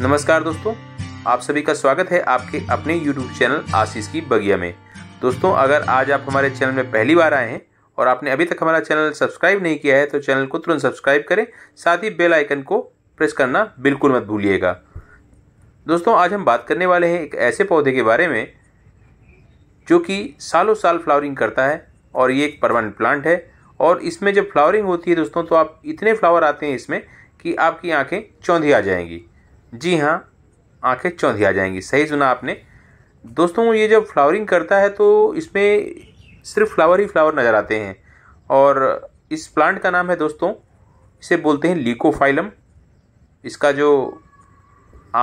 नमस्कार दोस्तों आप सभी का स्वागत है आपके अपने यूट्यूब चैनल आशीष की बगिया में दोस्तों अगर आज आप हमारे चैनल में पहली बार आए हैं और आपने अभी तक हमारा चैनल सब्सक्राइब नहीं किया है तो चैनल को तुरंत सब्सक्राइब करें साथ ही बेल आइकन को प्रेस करना बिल्कुल मत भूलिएगा दोस्तों आज हम बात करने वाले हैं एक ऐसे पौधे के बारे में जो कि सालों साल फ्लावरिंग करता है और ये एक परमानेंट प्लांट है और इसमें जब फ्लावरिंग होती है दोस्तों तो आप इतने फ्लावर आते हैं इसमें कि आपकी आंखें चौंधी आ जाएंगी जी हाँ आंखें चौंधी आ जाएंगी सही सुना आपने दोस्तों ये जब फ्लावरिंग करता है तो इसमें सिर्फ फ्लावर ही फ्लावर नज़र आते हैं और इस प्लांट का नाम है दोस्तों इसे बोलते हैं लीकोफाइलम इसका जो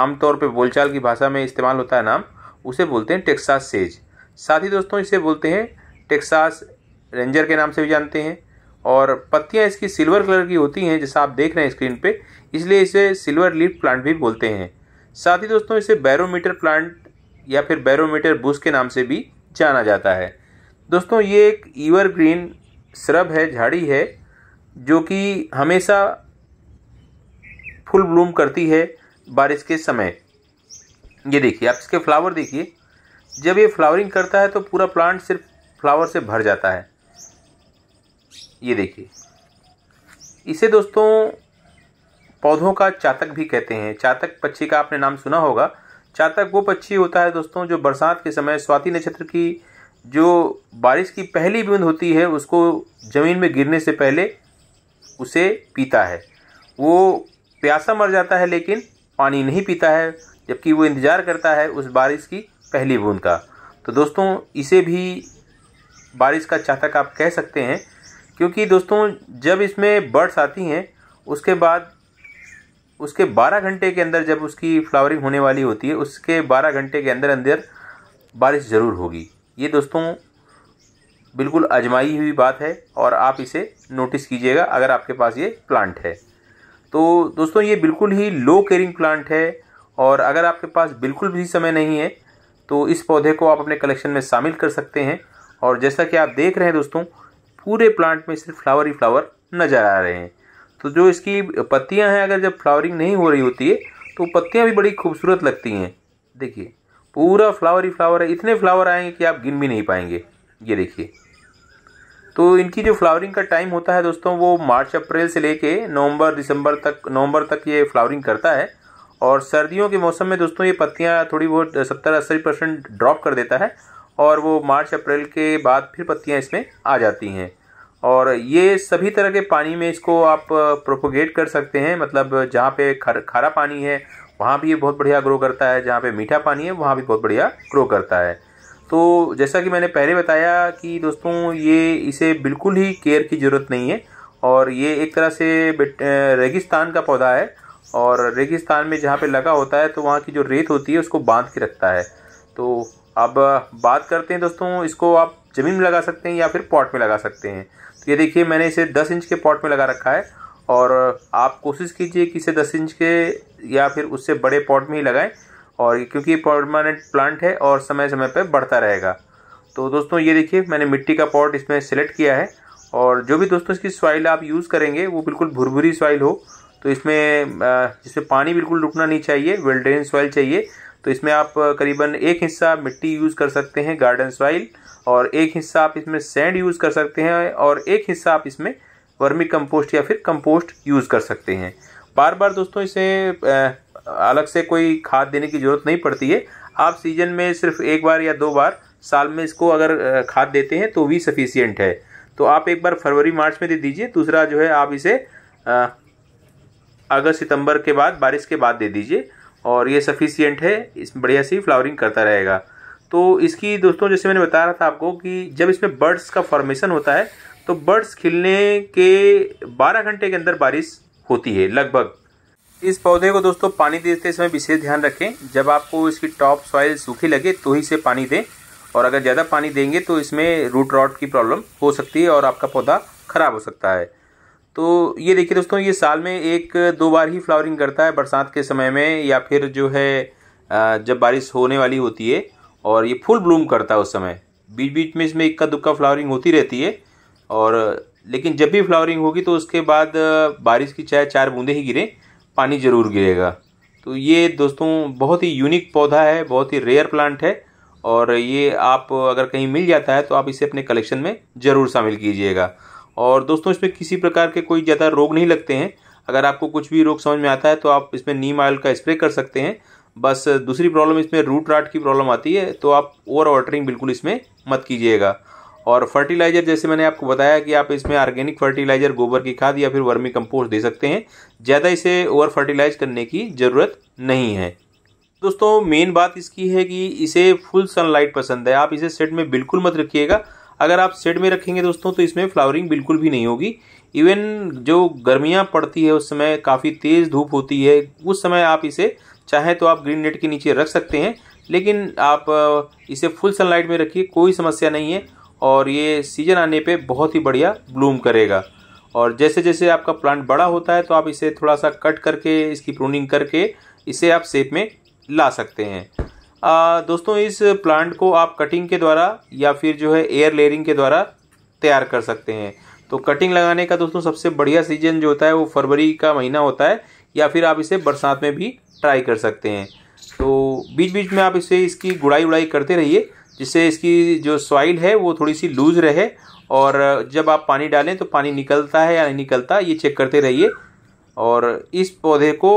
आमतौर पे बोलचाल की भाषा में इस्तेमाल होता है नाम उसे बोलते हैं टेक्सास सेज साथ ही दोस्तों इसे बोलते हैं टेक्सास रेंजर के नाम से भी जानते हैं और पत्तियाँ इसकी सिल्वर कलर की होती हैं जैसा आप देख रहे हैं स्क्रीन पे इसलिए इसे सिल्वर लीफ प्लांट भी बोलते हैं साथ ही दोस्तों इसे बैरोमीटर प्लांट या फिर बैरोमीटर बुश के नाम से भी जाना जाता है दोस्तों ये एक ईवर ग्रीन श्रब है झाड़ी है जो कि हमेशा फुल ब्लूम करती है बारिश के समय ये देखिए आप इसके फ्लावर देखिए जब ये फ्लावरिंग करता है तो पूरा प्लांट सिर्फ फ्लावर से भर जाता है ये देखिए इसे दोस्तों पौधों का चातक भी कहते हैं चातक पक्षी का आपने नाम सुना होगा चातक वो पक्षी होता है दोस्तों जो बरसात के समय स्वाति नक्षत्र की जो बारिश की पहली बूंद होती है उसको ज़मीन में गिरने से पहले उसे पीता है वो प्यासा मर जाता है लेकिन पानी नहीं पीता है जबकि वो इंतज़ार करता है उस बारिश की पहली बूंद का तो दोस्तों इसे भी बारिश का चातक आप कह सकते हैं क्योंकि दोस्तों जब इसमें बर्ड्स आती हैं उसके बाद उसके 12 घंटे के अंदर जब उसकी फ्लावरिंग होने वाली होती है उसके 12 घंटे के अंदर अंदर बारिश ज़रूर होगी ये दोस्तों बिल्कुल आजमाई हुई बात है और आप इसे नोटिस कीजिएगा अगर आपके पास ये प्लांट है तो दोस्तों ये बिल्कुल ही लो केयरिंग प्लांट है और अगर आपके पास बिल्कुल भी समय नहीं है तो इस पौधे को आप अपने कलेक्शन में शामिल कर सकते हैं और जैसा कि आप देख रहे हैं दोस्तों पूरे प्लांट में सिर्फ फ्लावर ही फ्लावर नज़र आ रहे हैं तो जो इसकी पत्तियां हैं अगर जब फ्लावरिंग नहीं हो रही होती है तो पत्तियां भी बड़ी खूबसूरत लगती हैं देखिए पूरा फ्लावर ही फ्लावर है इतने फ्लावर आएंगे कि आप गिन भी नहीं पाएंगे ये देखिए तो इनकी जो फ्लावरिंग का टाइम होता है दोस्तों वो मार्च अप्रैल से लेके नवंबर दिसंबर तक नवंबर तक ये फ्लावरिंग करता है और सर्दियों के मौसम में दोस्तों ये पत्तियाँ थोड़ी बहुत सत्तर अस्सी परसेंट ड्रॉप कर देता है और वो मार्च अप्रैल के बाद फिर पत्तियाँ इसमें आ जाती हैं और ये सभी तरह के पानी में इसको आप प्रोपोगेट कर सकते हैं मतलब जहाँ पे खर खारा पानी है वहाँ भी ये बहुत बढ़िया ग्रो करता है जहाँ पे मीठा पानी है वहाँ भी बहुत बढ़िया ग्रो करता है तो जैसा कि मैंने पहले बताया कि दोस्तों ये इसे बिल्कुल ही केयर की ज़रूरत नहीं है और ये एक तरह से रेगिस्तान का पौधा है और रेगिस्तान में जहाँ पे लगा होता है तो वहाँ की जो रेत होती है उसको बांध के रखता है तो अब बात करते हैं दोस्तों इसको आप ज़मीन में लगा सकते हैं या फिर पॉट में लगा सकते हैं तो ये देखिए मैंने इसे दस इंच के पॉट में लगा रखा है और आप कोशिश कीजिए कि इसे दस इंच के या फिर उससे बड़े पॉट में ही लगाएं और क्योंकि परमानेंट प्लांट है और समय समय पर बढ़ता रहेगा तो दोस्तों ये देखिए मैंने मिट्टी का पॉट इसमें सेलेक्ट किया है और जो भी दोस्तों इसकी सॉइल आप यूज़ करेंगे वो बिल्कुल भुरभुरी सॉइल हो तो इसमें जिसमें पानी बिल्कुल रुकना नहीं चाहिए वेल ड्रेन सॉइल चाहिए तो इसमें आप करीबन एक हिस्सा मिट्टी यूज़ कर सकते हैं गार्डन सॉइल और एक हिस्सा आप इसमें सैंड यूज़ कर सकते हैं और एक हिस्सा आप इसमें वर्मी कंपोस्ट या फिर कंपोस्ट यूज़ कर सकते हैं बार बार दोस्तों इसे अलग से कोई खाद देने की ज़रूरत नहीं पड़ती है आप सीजन में सिर्फ एक बार या दो बार साल में इसको अगर खाद देते हैं तो भी सफिशियंट है तो आप एक बार फरवरी मार्च में दे दीजिए दूसरा जो है आप इसे अगस्त सितंबर के बाद बारिश के बाद दे दीजिए और ये सफिशियंट है इसमें बढ़िया सी फ्लावरिंग करता रहेगा तो इसकी दोस्तों जैसे मैंने बता रहा था आपको कि जब इसमें बर्ड्स का फॉर्मेशन होता है तो बर्ड्स खिलने के 12 घंटे के अंदर बारिश होती है लगभग इस पौधे को दोस्तों पानी देते समय विशेष ध्यान रखें जब आपको इसकी टॉप सॉइल सूखी लगे तो ही से पानी दें और अगर ज़्यादा पानी देंगे तो इसमें रूट रॉट की प्रॉब्लम हो सकती है और आपका पौधा ख़राब हो सकता है तो ये देखिए दोस्तों ये साल में एक दो बार ही फ्लावरिंग करता है बरसात के समय में या फिर जो है जब बारिश होने वाली होती है और ये फुल ब्लूम करता है उस समय बीच बीच में इसमें इक्का दुक्का फ्लावरिंग होती रहती है और लेकिन जब भी फ्लावरिंग होगी तो उसके बाद बारिश की चाहे चार बूंदे ही गिरे पानी ज़रूर गिरेगा तो ये दोस्तों बहुत ही यूनिक पौधा है बहुत ही रेयर प्लांट है और ये आप अगर कहीं मिल जाता है तो आप इसे अपने कलेक्शन में ज़रूर शामिल कीजिएगा और दोस्तों इसमें किसी प्रकार के कोई ज़्यादा रोग नहीं लगते हैं अगर आपको कुछ भी रोग समझ में आता है तो आप इसमें नीम ऑयल का स्प्रे कर सकते हैं बस दूसरी प्रॉब्लम इसमें रूट राट की प्रॉब्लम आती है तो आप ओवर वाटरिंग बिल्कुल इसमें मत कीजिएगा और फर्टिलाइज़र जैसे मैंने आपको बताया कि आप इसमें ऑर्गेनिक फर्टिलाइज़र गोबर की खाद या फिर वर्मी कंपोस्ट दे सकते हैं ज़्यादा इसे ओवर फर्टिलाइज करने की ज़रूरत नहीं है दोस्तों मेन बात इसकी है कि इसे फुल सनलाइट पसंद है आप इसे सेट में बिल्कुल मत रखिएगा अगर आप सेड में रखेंगे दोस्तों तो इसमें फ्लावरिंग बिल्कुल भी नहीं होगी इवन जो गर्मियाँ पड़ती है उस समय काफ़ी तेज़ धूप होती है उस समय आप इसे चाहें तो आप ग्रीन नेट के नीचे रख सकते हैं लेकिन आप इसे फुल सनलाइट में रखिए कोई समस्या नहीं है और ये सीजन आने पे बहुत ही बढ़िया ब्लूम करेगा और जैसे जैसे आपका प्लांट बड़ा होता है तो आप इसे थोड़ा सा कट करके इसकी प्रूनिंग करके इसे आप सेप में ला सकते हैं आ, दोस्तों इस प्लांट को आप कटिंग के द्वारा या फिर जो है एयर लेयरिंग के द्वारा तैयार कर सकते हैं तो कटिंग लगाने का दोस्तों सबसे बढ़िया सीजन जो होता है वो फरवरी का महीना होता है या फिर आप इसे बरसात में भी ट्राई कर सकते हैं तो बीच बीच में आप इसे इसकी गुड़ाई उड़ाई करते रहिए जिससे इसकी जो सॉइल है वो थोड़ी सी लूज रहे और जब आप पानी डालें तो पानी निकलता है या नहीं निकलता ये चेक करते रहिए और इस पौधे को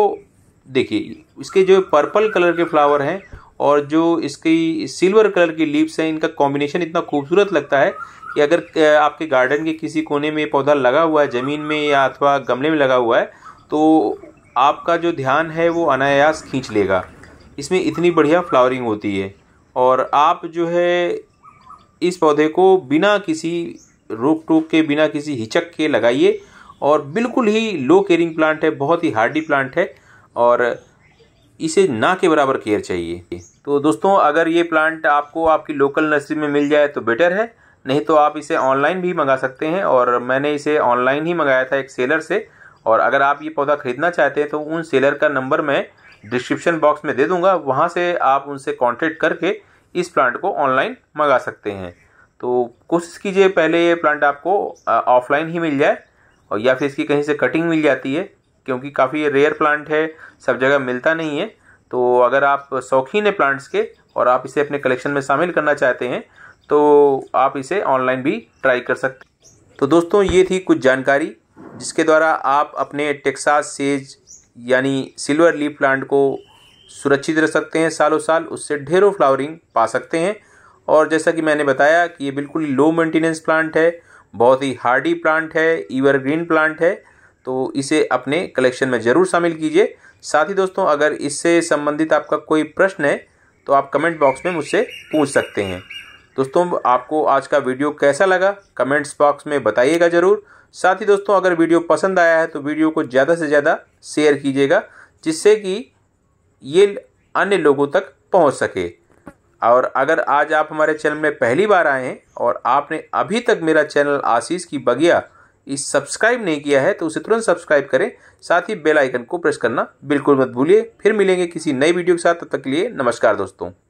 देखिए इसके जो पर्पल कलर के फ्लावर हैं और जो इसकी सिल्वर कलर की लीव्स हैं इनका कॉम्बिनेशन इतना खूबसूरत लगता है कि अगर आपके गार्डन के किसी कोने में पौधा लगा हुआ है ज़मीन में या अथवा गमले में लगा हुआ है तो आपका जो ध्यान है वो अनायास खींच लेगा इसमें इतनी बढ़िया फ्लावरिंग होती है और आप जो है इस पौधे को बिना किसी रोक टोक के बिना किसी हिचक के लगाइए और बिल्कुल ही लो केयरिंग प्लांट है बहुत ही हार्डी प्लांट है और इसे ना के बराबर केयर चाहिए तो दोस्तों अगर ये प्लांट आपको आपकी लोकल नर्सरी में मिल जाए तो बेटर है नहीं तो आप इसे ऑनलाइन भी मंगा सकते हैं और मैंने इसे ऑनलाइन ही मंगाया था एक सेलर से और अगर आप ये पौधा ख़रीदना चाहते हैं तो उन सेलर का नंबर मैं डिस्क्रिप्शन बॉक्स में दे दूंगा वहाँ से आप उनसे कॉन्टेक्ट करके इस प्लांट को ऑनलाइन मंगा सकते हैं तो कोशिश कीजिए पहले ये प्लांट आपको ऑफलाइन ही मिल जाए और या फिर इसकी कहीं से कटिंग मिल जाती है क्योंकि काफ़ी ये रेयर प्लांट है सब जगह मिलता नहीं है तो अगर आप शौकीन है प्लांट्स के और आप इसे अपने कलेक्शन में शामिल करना चाहते हैं तो आप इसे ऑनलाइन भी ट्राई कर सकते तो दोस्तों ये थी कुछ जानकारी जिसके द्वारा आप अपने टेक्सास सेज यानी सिल्वर लीव प्लांट को सुरक्षित रख सकते हैं सालों साल उससे ढेरों फ्लावरिंग पा सकते हैं और जैसा कि मैंने बताया कि ये बिल्कुल लो मेंटेनेंस प्लांट है बहुत ही हार्डी प्लांट है ईवर ग्रीन प्लांट है तो इसे अपने कलेक्शन में ज़रूर शामिल कीजिए साथ ही दोस्तों अगर इससे संबंधित आपका कोई प्रश्न है तो आप कमेंट बॉक्स में मुझसे पूछ सकते हैं दोस्तों आपको आज का वीडियो कैसा लगा कमेंट्स बॉक्स में बताइएगा ज़रूर साथ ही दोस्तों अगर वीडियो पसंद आया है तो वीडियो को ज़्यादा से ज़्यादा शेयर कीजिएगा जिससे कि ये अन्य लोगों तक पहुंच सके और अगर आज आप हमारे चैनल में पहली बार आए हैं और आपने अभी तक मेरा चैनल आशीष की बगिया इस सब्सक्राइब नहीं किया है तो उसे तुरंत सब्सक्राइब करें साथ ही बेल आइकन को प्रेस करना बिल्कुल मत भूलिए फिर मिलेंगे किसी नई वीडियो के साथ तब तक के लिए नमस्कार दोस्तों